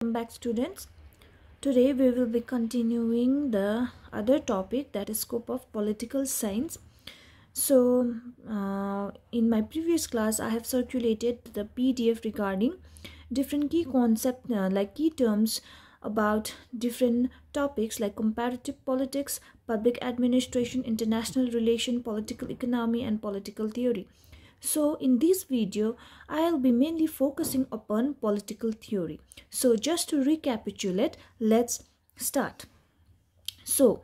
Welcome back students. Today we will be continuing the other topic that is scope of political science. So uh, in my previous class I have circulated the PDF regarding different key concept uh, like key terms about different topics like comparative politics, public administration, international relation, political economy and political theory. So in this video, I'll be mainly focusing upon political theory. So just to recapitulate, let's start. So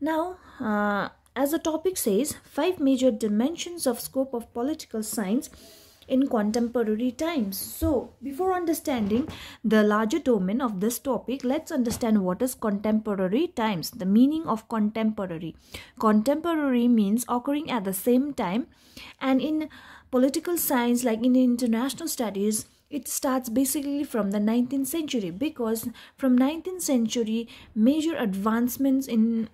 now, uh, as the topic says, five major dimensions of scope of political science in contemporary times. So, before understanding the larger domain of this topic, let's understand what is contemporary times, the meaning of contemporary. Contemporary means occurring at the same time and in political science like in international studies, it starts basically from the 19th century because from 19th century major advancements in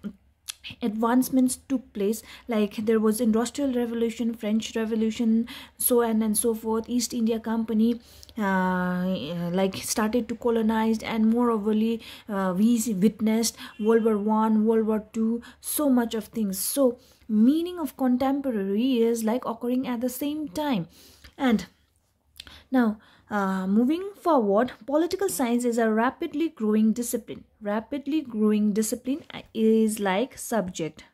advancements took place like there was industrial revolution french revolution so on and so forth east india company uh, uh like started to colonize and moreoverly uh, we witnessed world war one world war two so much of things so meaning of contemporary is like occurring at the same time and now uh, moving forward, political science is a rapidly growing discipline. Rapidly growing discipline uh, is like subject.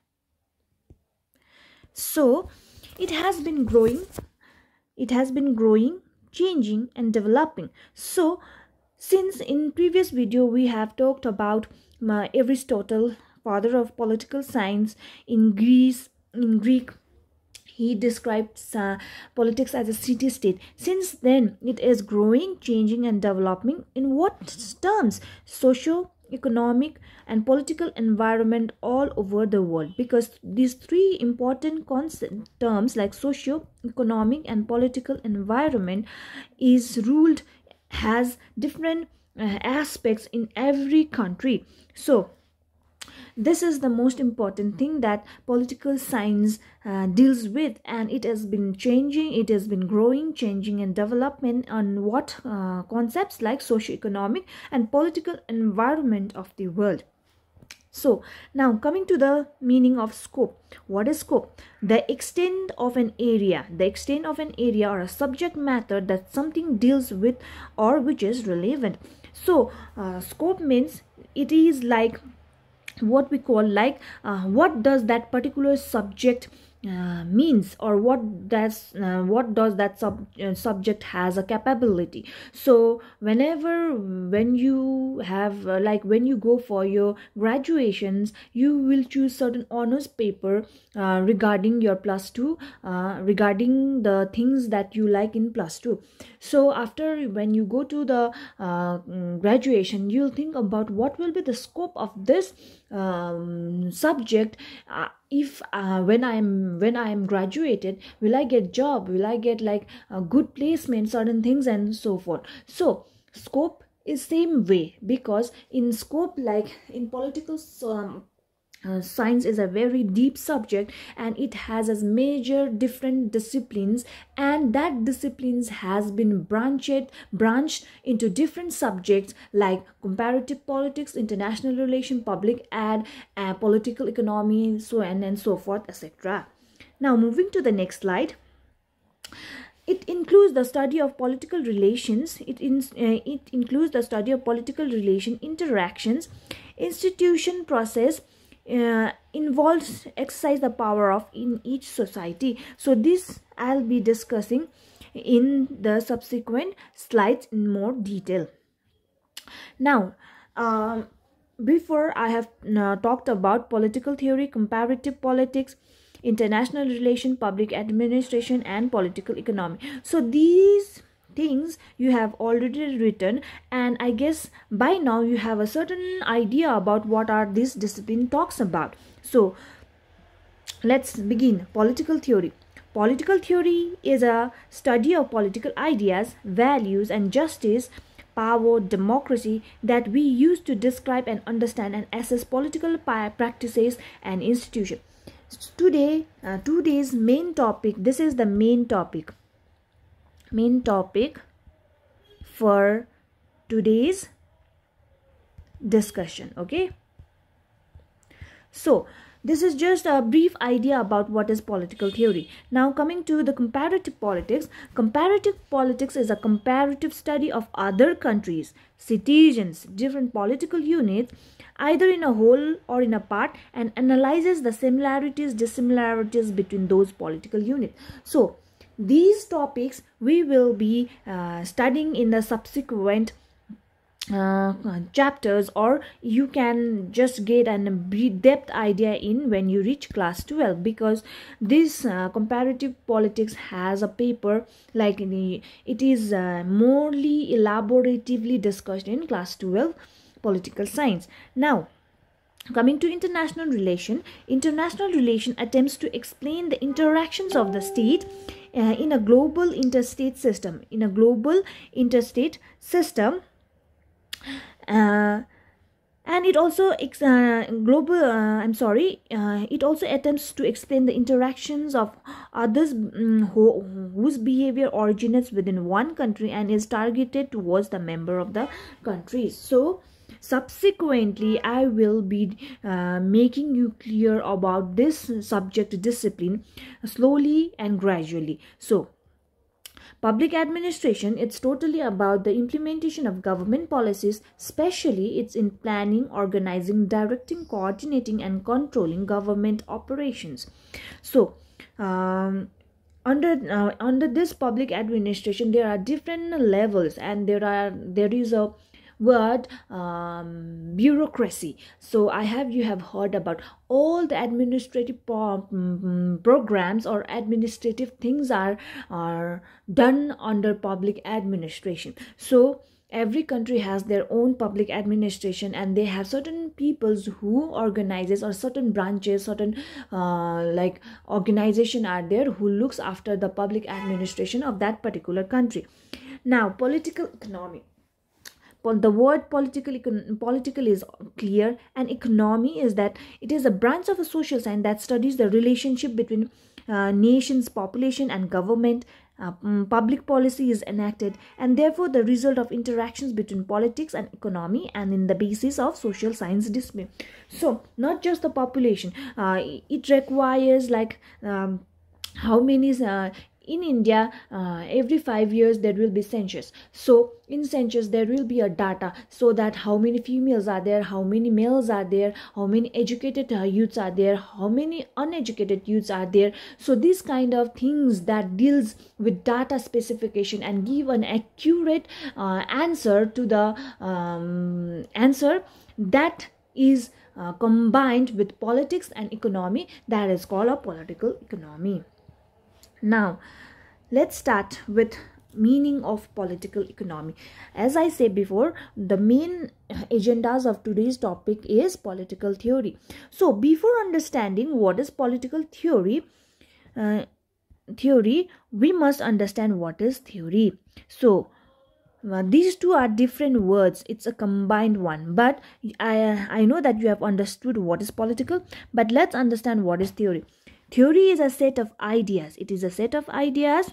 So, it has been growing, it has been growing, changing and developing. So, since in previous video we have talked about uh, Aristotle, father of political science in Greece, in Greek he described uh, politics as a city state. Since then, it is growing, changing, and developing in what terms? social economic and political environment all over the world because these three important constant terms like socio economic and political environment is ruled has different uh, aspects in every country so this is the most important thing that political science uh, deals with and it has been changing it has been growing changing and development on what uh, concepts like socio-economic and political environment of the world so now coming to the meaning of scope. What is scope? The extent of an area. The extent of an area or a subject matter that something deals with or which is relevant. So uh, scope means it is like what we call like uh, what does that particular subject uh, means or what does uh, what does that sub, uh, subject has a capability so whenever when you have uh, like when you go for your graduations you will choose certain honors paper uh, regarding your plus 2 uh, regarding the things that you like in plus 2 so after when you go to the mm, graduation you'll think about what will be the scope of this um, subject uh, if uh, when i'm when i'm graduated will i get job will i get like a good placement certain things and so forth so scope is same way because in scope like in political um, uh, science is a very deep subject and it has as major different disciplines and that disciplines has been branched branched into different subjects like comparative politics international relation public ad uh, political economy so on and so forth etc now moving to the next slide it includes the study of political relations it, in, uh, it includes the study of political relation interactions institution process uh, involves exercise the power of in each society so this i'll be discussing in the subsequent slides in more detail now um, before i have uh, talked about political theory comparative politics international relation public administration and political economy so these things you have already written and i guess by now you have a certain idea about what are this discipline talks about so let's begin political theory political theory is a study of political ideas values and justice power democracy that we use to describe and understand and assess political practices and institutions today uh, today's main topic this is the main topic main topic for today's discussion okay so this is just a brief idea about what is political theory now coming to the comparative politics comparative politics is a comparative study of other countries citizens different political units either in a whole or in a part and analyzes the similarities dissimilarities between those political units so these topics we will be uh, studying in the subsequent uh, chapters or you can just get an depth idea in when you reach class 12 because this uh, comparative politics has a paper like the, it is uh, morely elaboratively discussed in class 12 political science now coming to international relation international relation attempts to explain the interactions of the state uh, in a global interstate system in a global interstate system uh, and it also uh, global uh, i'm sorry uh, it also attempts to explain the interactions of others um, who, whose behavior originates within one country and is targeted towards the member of the country so subsequently i will be uh, making you clear about this subject discipline slowly and gradually so Public administration, it's totally about the implementation of government policies, especially it's in planning, organizing, directing, coordinating and controlling government operations. So, um, under uh, under this public administration there are different levels and there are there is a word um, bureaucracy so i have you have heard about all the administrative mm, mm, programs or administrative things are are done under public administration so every country has their own public administration and they have certain peoples who organizes or certain branches certain uh, like organization are there who looks after the public administration of that particular country now political economy the word political political is clear and economy is that it is a branch of a social science that studies the relationship between uh, nations population and government uh, mm, public policy is enacted and therefore the result of interactions between politics and economy and in the basis of social science discipline. so not just the population uh, it requires like um, how many uh, in india uh, every 5 years there will be census so in census there will be a data so that how many females are there how many males are there how many educated uh, youths are there how many uneducated youths are there so these kind of things that deals with data specification and give an accurate uh, answer to the um, answer that is uh, combined with politics and economy that is called a political economy now, let's start with meaning of political economy as i said before the main agendas of today's topic is political theory so before understanding what is political theory uh, theory we must understand what is theory so uh, these two are different words it's a combined one but i i know that you have understood what is political but let's understand what is theory Theory is a set of ideas. It is a set of ideas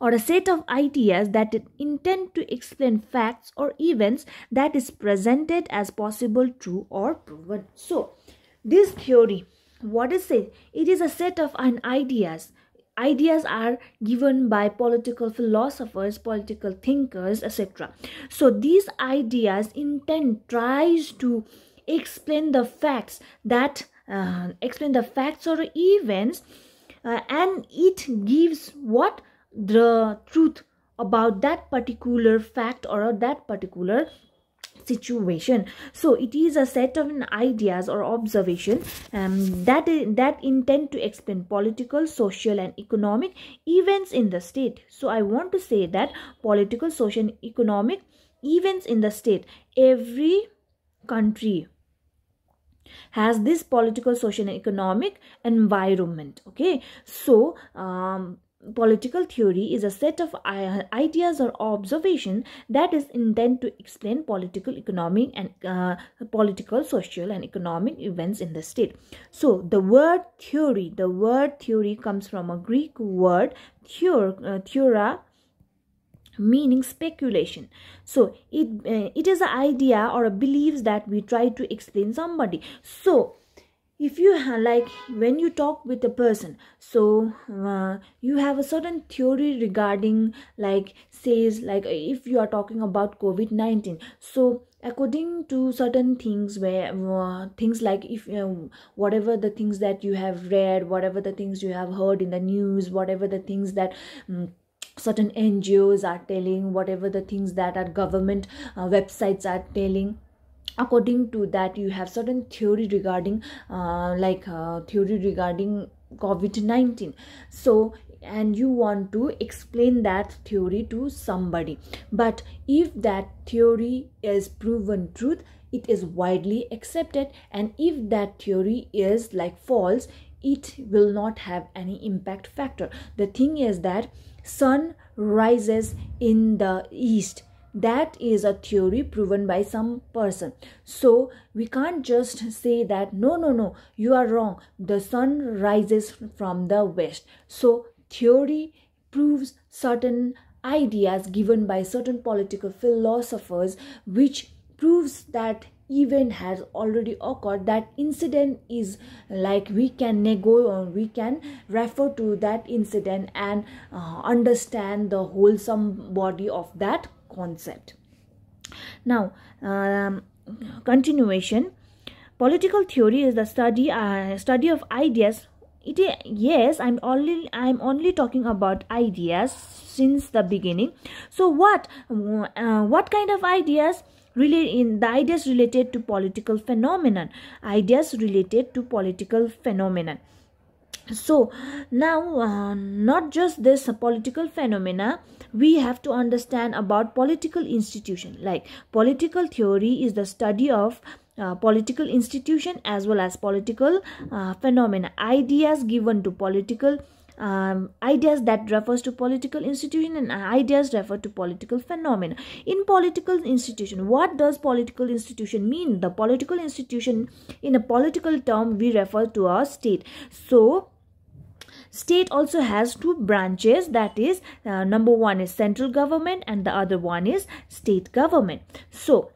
or a set of ideas that intend to explain facts or events that is presented as possible, true or proven. So, this theory, what is it? It is a set of an ideas ideas are given by political philosophers political thinkers etc so these ideas intend tries to explain the facts that uh, explain the facts or events uh, and it gives what the truth about that particular fact or that particular situation so it is a set of ideas or observation um, that that intend to explain political social and economic events in the state so i want to say that political social and economic events in the state every country has this political social and economic environment okay so um, political theory is a set of ideas or observation that is intent to explain political economic and uh, political social and economic events in the state so the word theory the word theory comes from a greek word theor, uh, theora meaning speculation so it uh, it is an idea or a belief that we try to explain somebody so if you like when you talk with a person so uh, you have a certain theory regarding like says like if you are talking about covid-19 so according to certain things where uh, things like if know, uh, whatever the things that you have read whatever the things you have heard in the news whatever the things that um, certain ngos are telling whatever the things that our government uh, websites are telling according to that you have certain theory regarding uh, like uh, theory regarding covid-19 so and you want to explain that theory to somebody but if that theory is proven truth it is widely accepted and if that theory is like false it will not have any impact factor the thing is that sun rises in the east that is a theory proven by some person so we can't just say that no no no you are wrong the sun rises from the west so theory proves certain ideas given by certain political philosophers which proves that event has already occurred that incident is like we can negotiate, or we can refer to that incident and uh, understand the wholesome body of that concept now um, continuation political theory is the study uh, study of ideas it is, yes i'm only i'm only talking about ideas since the beginning so what uh, what kind of ideas in the ideas related to political phenomenon ideas related to political phenomenon so now uh, not just this political phenomena we have to understand about political institution like political theory is the study of uh, political institution as well as political uh, phenomena ideas given to political um, ideas that refers to political institution and ideas refer to political phenomena in political institution what does political institution mean the political institution in a political term we refer to our state so state also has two branches that is uh, number one is central government and the other one is state government so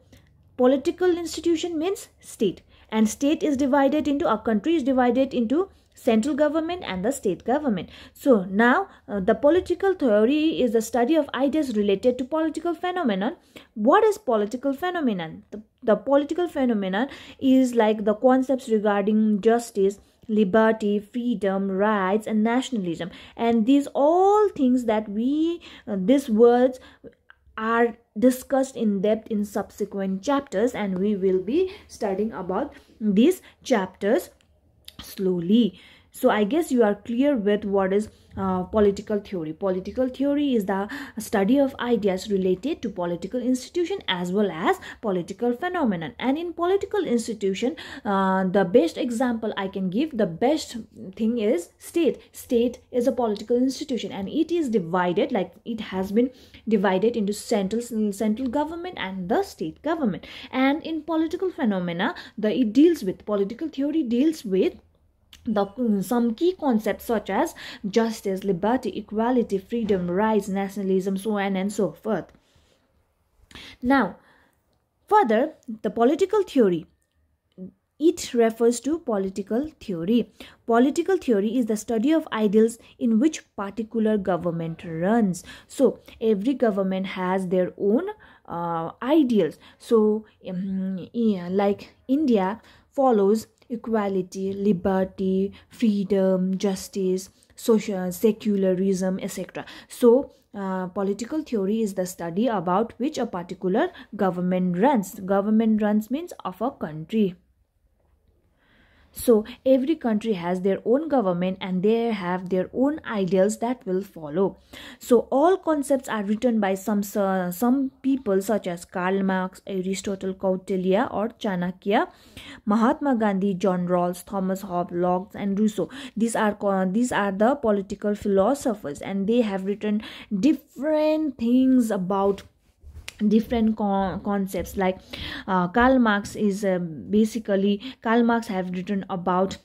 political institution means state and state is divided into a country is divided into central government and the state government. So now uh, the political theory is the study of ideas related to political phenomenon. What is political phenomenon? The, the political phenomenon is like the concepts regarding justice, liberty freedom rights and nationalism and these all things that we uh, these words are discussed in depth in subsequent chapters and we will be studying about these chapters slowly so i guess you are clear with what is uh, political theory political theory is the study of ideas related to political institution as well as political phenomenon and in political institution uh, the best example i can give the best thing is state state is a political institution and it is divided like it has been divided into central central government and the state government and in political phenomena the it deals with political theory deals with the, mm, some key concepts such as justice, liberty, equality, freedom, rights, nationalism, so on and so forth. Now, further, the political theory it refers to political theory. Political theory is the study of ideals in which particular government runs. So every government has their own uh, ideals. So um, yeah, like India follows equality, liberty, freedom, justice, social, secularism, etc. So, uh, political theory is the study about which a particular government runs. Government runs means of a country. So every country has their own government and they have their own ideals that will follow. So all concepts are written by some uh, some people such as Karl Marx, Aristotle, Kautilya or Chanakya, Mahatma Gandhi, John Rawls, Thomas Hobbes, Locke and Rousseau. These are uh, these are the political philosophers and they have written different things about different con concepts like uh, karl marx is uh, basically karl marx have written about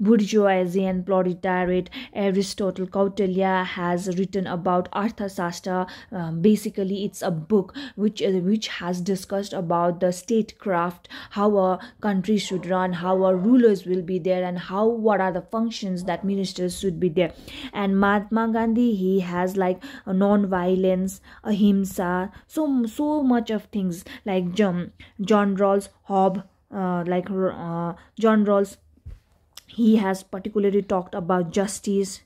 Bourgeoisie and proletariat, Aristotle Kautilya has written about Arthasastra. Um, basically, it's a book which uh, which has discussed about the statecraft, how a country should run, how our rulers will be there, and how what are the functions that ministers should be there. And Mahatma Gandhi, he has like non-violence, ahimsa, so so much of things like John John Rawls, Hobbes, uh, like uh, John Rawls he has particularly talked about justice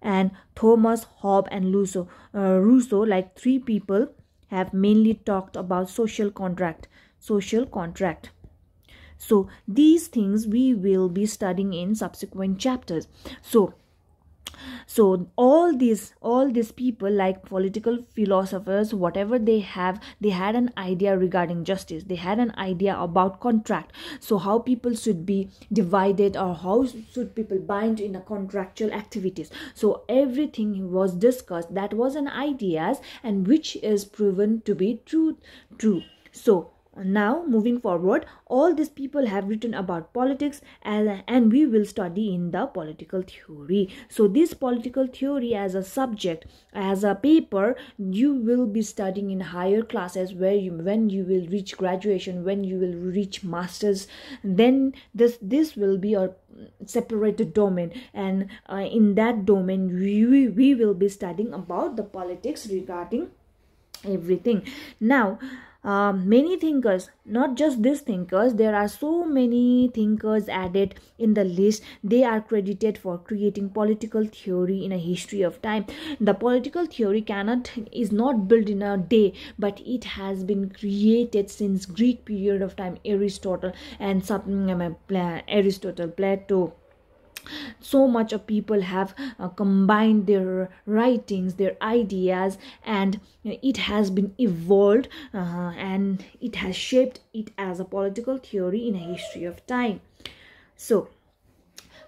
and Thomas Hobbes and Rousseau. Uh, Rousseau, like three people, have mainly talked about social contract. Social contract. So these things we will be studying in subsequent chapters. So so all these all these people like political philosophers whatever they have they had an idea regarding justice they had an idea about contract so how people should be divided or how should people bind in a contractual activities so everything was discussed that was an ideas and which is proven to be true true so now, moving forward, all these people have written about politics and we will study in the political theory. So, this political theory as a subject, as a paper, you will be studying in higher classes where you, when you will reach graduation, when you will reach masters, then this this will be a separated domain and uh, in that domain we, we will be studying about the politics regarding everything now um, many thinkers not just these thinkers there are so many thinkers added in the list they are credited for creating political theory in a history of time the political theory cannot is not built in a day but it has been created since greek period of time aristotle and some, um, aristotle plato so much of people have uh, combined their writings their ideas and you know, it has been evolved uh, and it has shaped it as a political theory in a history of time so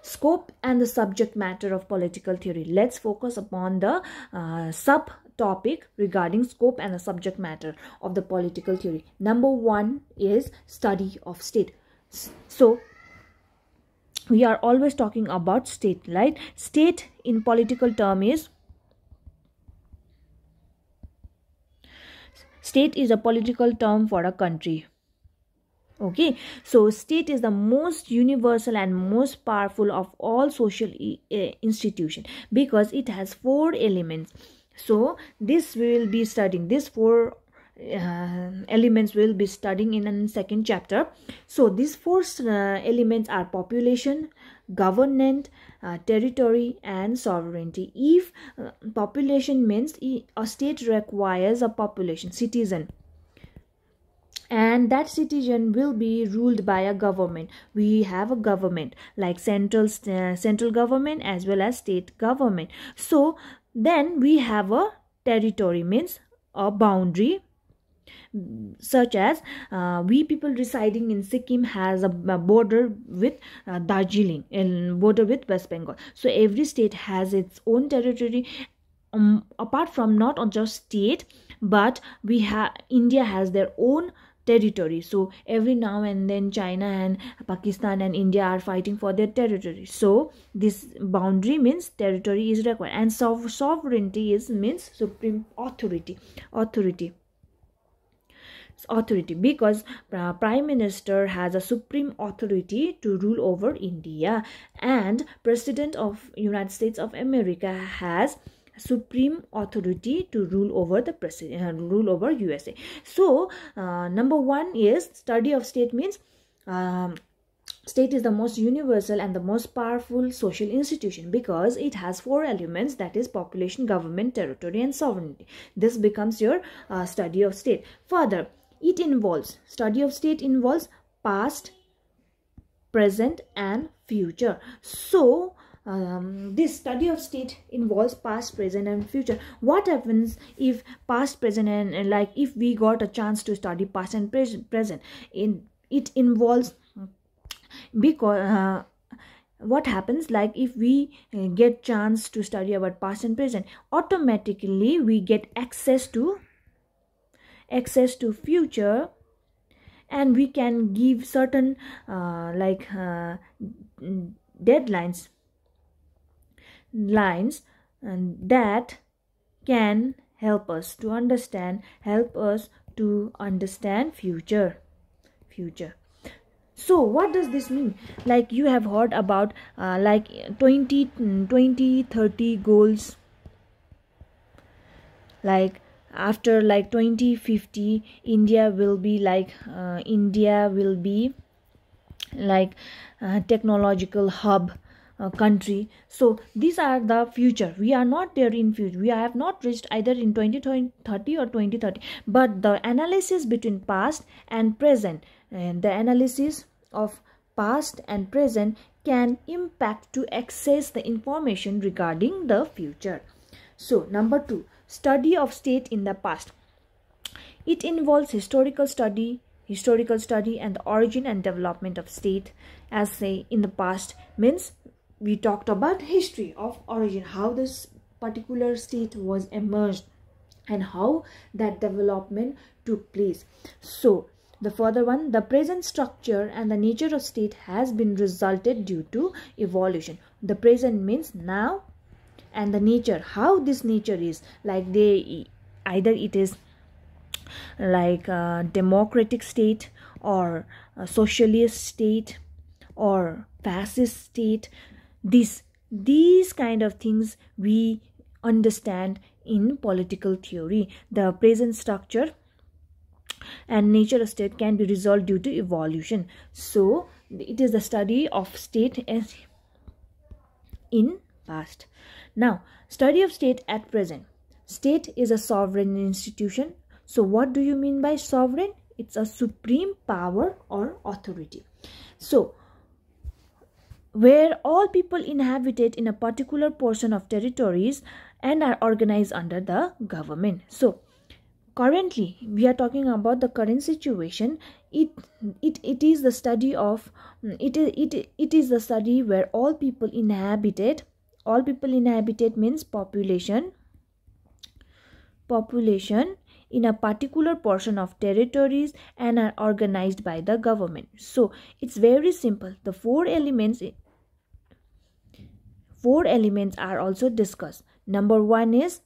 scope and the subject matter of political theory let's focus upon the uh, sub topic regarding scope and the subject matter of the political theory number one is study of state so we are always talking about state right state in political term is state is a political term for a country okay so state is the most universal and most powerful of all social e eh, institution because it has four elements so this we will be studying these four uh, elements we'll be studying in a second chapter so these four uh, elements are population government uh, territory and sovereignty if uh, population means a state requires a population citizen and that citizen will be ruled by a government we have a government like central uh, central government as well as state government so then we have a territory means a boundary such as uh, we people residing in sikkim has a, border with uh, darjeeling and border with west bengal so every state has its own territory um, apart from not just state but we have india has their own territory so every now and then china and pakistan and india are fighting for their territory so this boundary means territory is required and so sovereignty is means supreme authority authority authority because uh, prime minister has a supreme authority to rule over india and president of united states of america has supreme authority to rule over the president uh, rule over usa so uh, number one is study of state means um, state is the most universal and the most powerful social institution because it has four elements that is population government territory and sovereignty this becomes your uh, study of state further it involves study of state involves past present and future so um, this study of state involves past present and future what happens if past present and, and like if we got a chance to study past and pre present in it involves because uh, what happens like if we uh, get chance to study about past and present automatically we get access to access to future and we can give certain uh, like uh, deadlines lines and that can help us to understand help us to understand future future so what does this mean like you have heard about uh, like 20 20 30 goals like after like 2050 india will be like uh, india will be like uh, technological hub uh, country so these are the future we are not there in future we have not reached either in 2030 or 2030 but the analysis between past and present and the analysis of past and present can impact to access the information regarding the future so number 2 study of state in the past. It involves historical study, historical study and the origin and development of state as say in the past means we talked about history of origin, how this particular state was emerged and how that development took place. So the further one, the present structure and the nature of state has been resulted due to evolution. The present means now and the nature how this nature is like they either it is like a democratic state or a socialist state or fascist state this these kind of things we understand in political theory the present structure and nature of state can be resolved due to evolution so it is the study of state as in past now, study of state at present. State is a sovereign institution. So what do you mean by sovereign? It's a supreme power or authority. So, where all people inhabited in a particular portion of territories and are organized under the government. So, currently we are talking about the current situation it it, it is the study of it, it it is the study where all people inhabited all people inhabited means population population in a particular portion of territories and are organized by the government so it's very simple the four elements four elements are also discussed number 1 is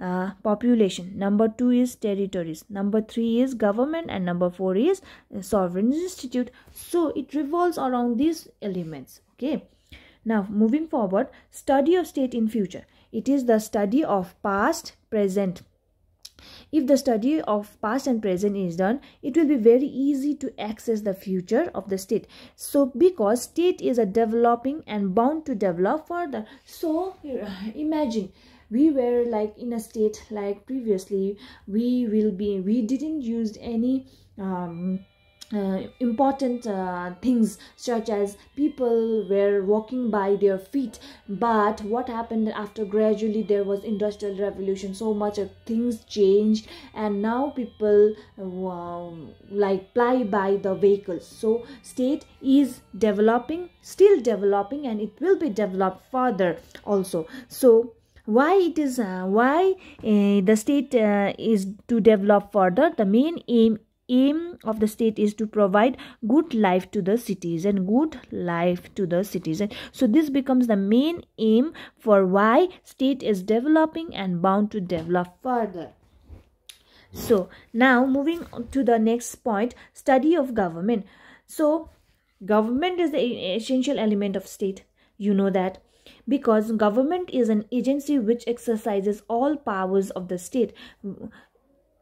uh, population number 2 is territories number 3 is government and number 4 is sovereign institute so it revolves around these elements okay now, moving forward, study of state in future. It is the study of past, present. If the study of past and present is done, it will be very easy to access the future of the state. So, because state is a developing and bound to develop further. So, imagine we were like in a state like previously we will be we didn't use any um uh, important uh, things such as people were walking by their feet but what happened after gradually there was industrial revolution so much of things changed and now people like ply by the vehicles so state is developing still developing and it will be developed further also so why it is uh, why uh, the state uh, is to develop further the main aim aim of the state is to provide good life to the citizen good life to the citizen so this becomes the main aim for why state is developing and bound to develop further so now moving to the next point study of government so government is the essential element of state you know that because government is an agency which exercises all powers of the state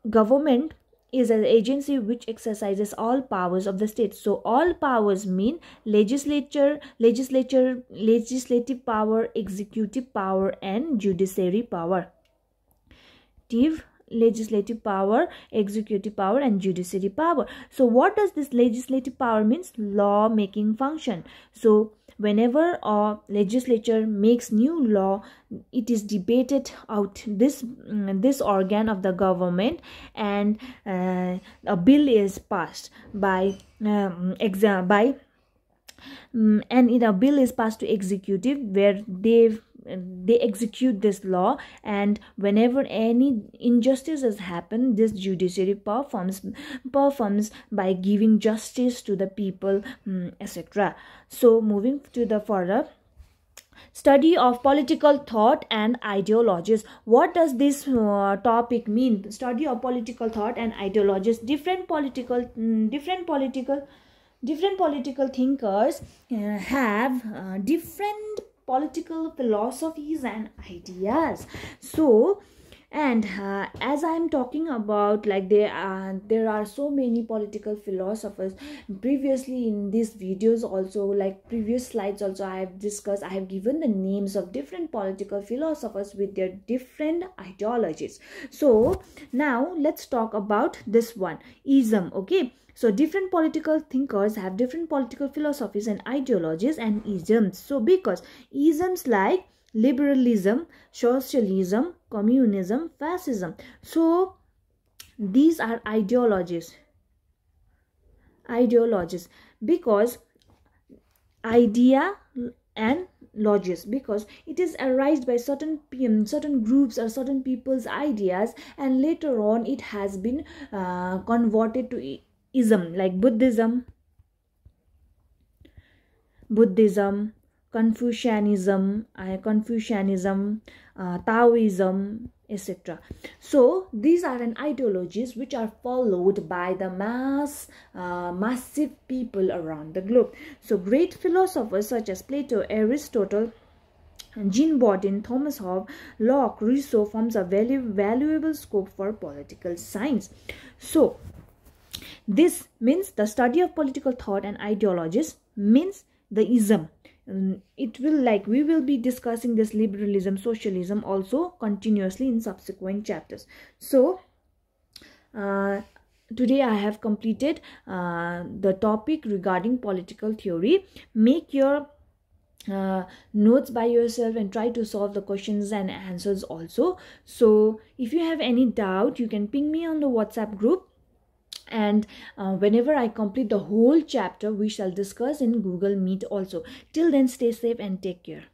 government is an agency which exercises all powers of the state so all powers mean legislature legislature legislative power executive power and judiciary power Div legislative power executive power and judiciary power so what does this legislative power means law making function so whenever a legislature makes new law it is debated out this mm, this organ of the government and uh, a bill is passed by um, exam by um, and in a bill is passed to executive where they they execute this law and whenever any injustice has happened this judiciary performs performs by giving justice to the people mm, etc so moving to the further study of political thought and ideologies what does this uh, topic mean study of political thought and ideologies different political mm, different political different political thinkers uh, have uh, different political philosophies and ideas so and uh, as i'm talking about like there are there are so many political philosophers previously in these videos also like previous slides also i have discussed i have given the names of different political philosophers with their different ideologies so now let's talk about this one ism okay so different political thinkers have different political philosophies and ideologies and isms so because isms like liberalism, socialism, communism, fascism. So these are ideologies. Ideologies because idea and lodges because it is arised by certain certain groups or certain people's ideas and later on it has been uh, converted to ism like buddhism buddhism Confucianism, Confucianism, uh, Taoism, etc. So these are an ideologies which are followed by the mass, uh, massive people around the globe. So great philosophers such as Plato, Aristotle, Jean Bodin, Thomas Hobbes, Locke, Rousseau forms a value, valuable scope for political science. So this means the study of political thought and ideologies means the ism um, it will like we will be discussing this liberalism socialism also continuously in subsequent chapters so uh, today i have completed uh, the topic regarding political theory make your uh, notes by yourself and try to solve the questions and answers also so if you have any doubt you can ping me on the whatsapp group and uh, whenever i complete the whole chapter we shall discuss in google meet also till then stay safe and take care